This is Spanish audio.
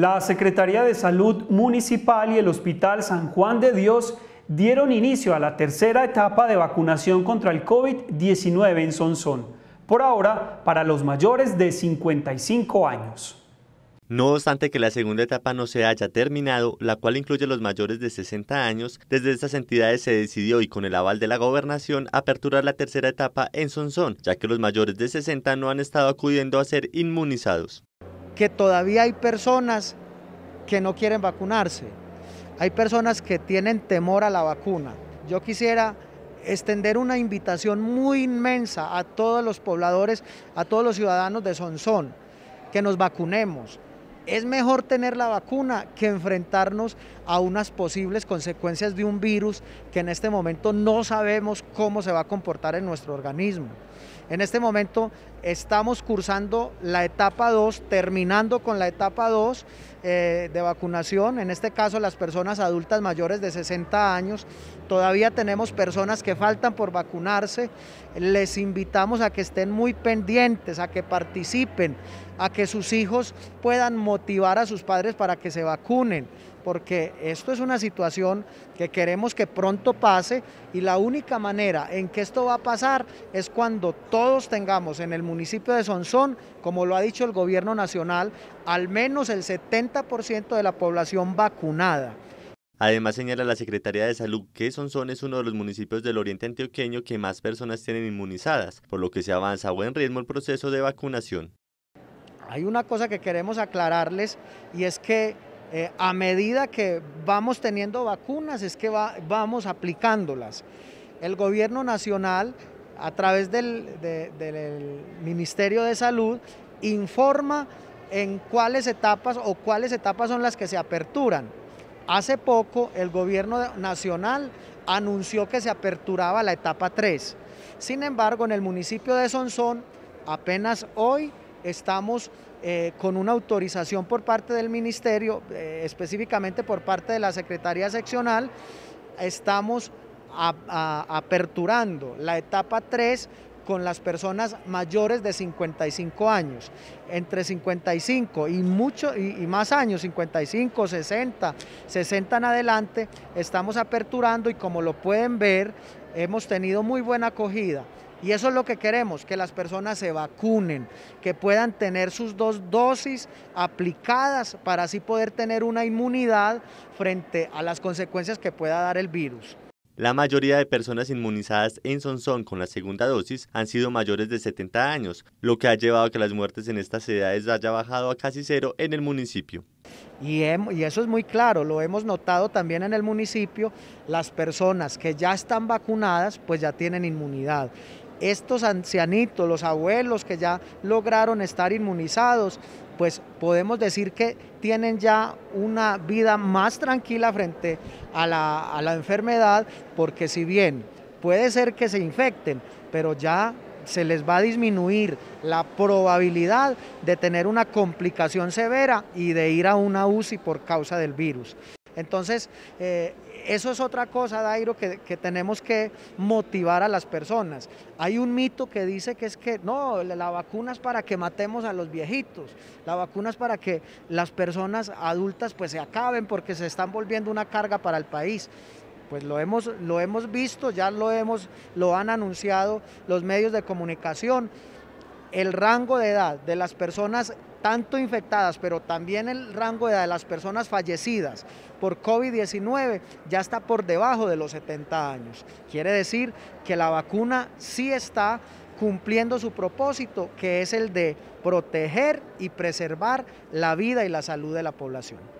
la Secretaría de Salud Municipal y el Hospital San Juan de Dios dieron inicio a la tercera etapa de vacunación contra el COVID-19 en Sonsón, por ahora para los mayores de 55 años. No obstante que la segunda etapa no se haya terminado, la cual incluye los mayores de 60 años, desde estas entidades se decidió y con el aval de la gobernación aperturar la tercera etapa en Sonsón, ya que los mayores de 60 no han estado acudiendo a ser inmunizados que todavía hay personas que no quieren vacunarse. Hay personas que tienen temor a la vacuna. Yo quisiera extender una invitación muy inmensa a todos los pobladores, a todos los ciudadanos de Sonsón, que nos vacunemos, es mejor tener la vacuna que enfrentarnos a unas posibles consecuencias de un virus que en este momento no sabemos cómo se va a comportar en nuestro organismo. En este momento estamos cursando la etapa 2, terminando con la etapa 2 eh, de vacunación, en este caso las personas adultas mayores de 60 años, todavía tenemos personas que faltan por vacunarse, les invitamos a que estén muy pendientes, a que participen, a que sus hijos puedan motivar a sus padres para que se vacunen, porque esto es una situación que queremos que pronto pase y la única manera en que esto va a pasar es cuando todos tengamos en el municipio de Sonsón, como lo ha dicho el gobierno nacional, al menos el 70% de la población vacunada. Además señala la Secretaría de Salud que Sonsón es uno de los municipios del oriente antioqueño que más personas tienen inmunizadas, por lo que se avanza a buen ritmo el proceso de vacunación. Hay una cosa que queremos aclararles y es que eh, a medida que vamos teniendo vacunas es que vamos aplicándolas. El gobierno nacional a través del, Ministerio de Salud informa en cuáles etapas o cuáles etapas son las que se aperturan. Hace poco el gobierno nacional anunció que se aperturaba la etapa 3. Sin embargo, en el municipio de Sonsón, apenas hoy estamos eh, con una autorización por parte del Ministerio, eh, específicamente por parte de la Secretaría Seccional, estamos aperturando la etapa 3 con las personas mayores de 55 años, entre 55 y, mucho, y, más años, 55, 60, 60 en adelante, estamos aperturando y como lo pueden ver, hemos tenido muy buena acogida. Y eso es lo que queremos, que las personas se vacunen, que puedan tener sus dos dosis aplicadas para así poder tener una inmunidad frente a las consecuencias que pueda dar el virus. La mayoría de personas inmunizadas en Sonsón con la segunda dosis han sido mayores de 70 años, lo que ha llevado a que las muertes en estas edades haya bajado a casi cero en el municipio. Y, y, eso es muy claro, lo hemos notado también en el municipio, las personas que ya están vacunadas pues ya tienen inmunidad estos ancianitos, los abuelos que ya lograron estar inmunizados, pues podemos decir que tienen ya una vida más tranquila frente a la, enfermedad, porque si bien puede ser que se infecten, pero ya se les va a disminuir la probabilidad de tener una complicación severa y de ir a una UCI por causa del virus. Entonces, eh, eso es otra cosa, Dairo, que, tenemos que motivar a las personas. Hay un mito que dice que es que no, la vacuna es para que matemos a los viejitos, la vacuna es para que las personas adultas pues se acaben porque se están volviendo una carga para el país. Pues lo hemos, lo hemos visto, ya lo hemos, lo han anunciado los medios de comunicación. El rango de edad de las personas tanto infectadas, pero también el rango de las personas fallecidas por COVID-19 ya está por debajo de los 70 años. Quiere decir que la vacuna sí está cumpliendo su propósito, que es el de proteger y preservar la vida y la salud de la población.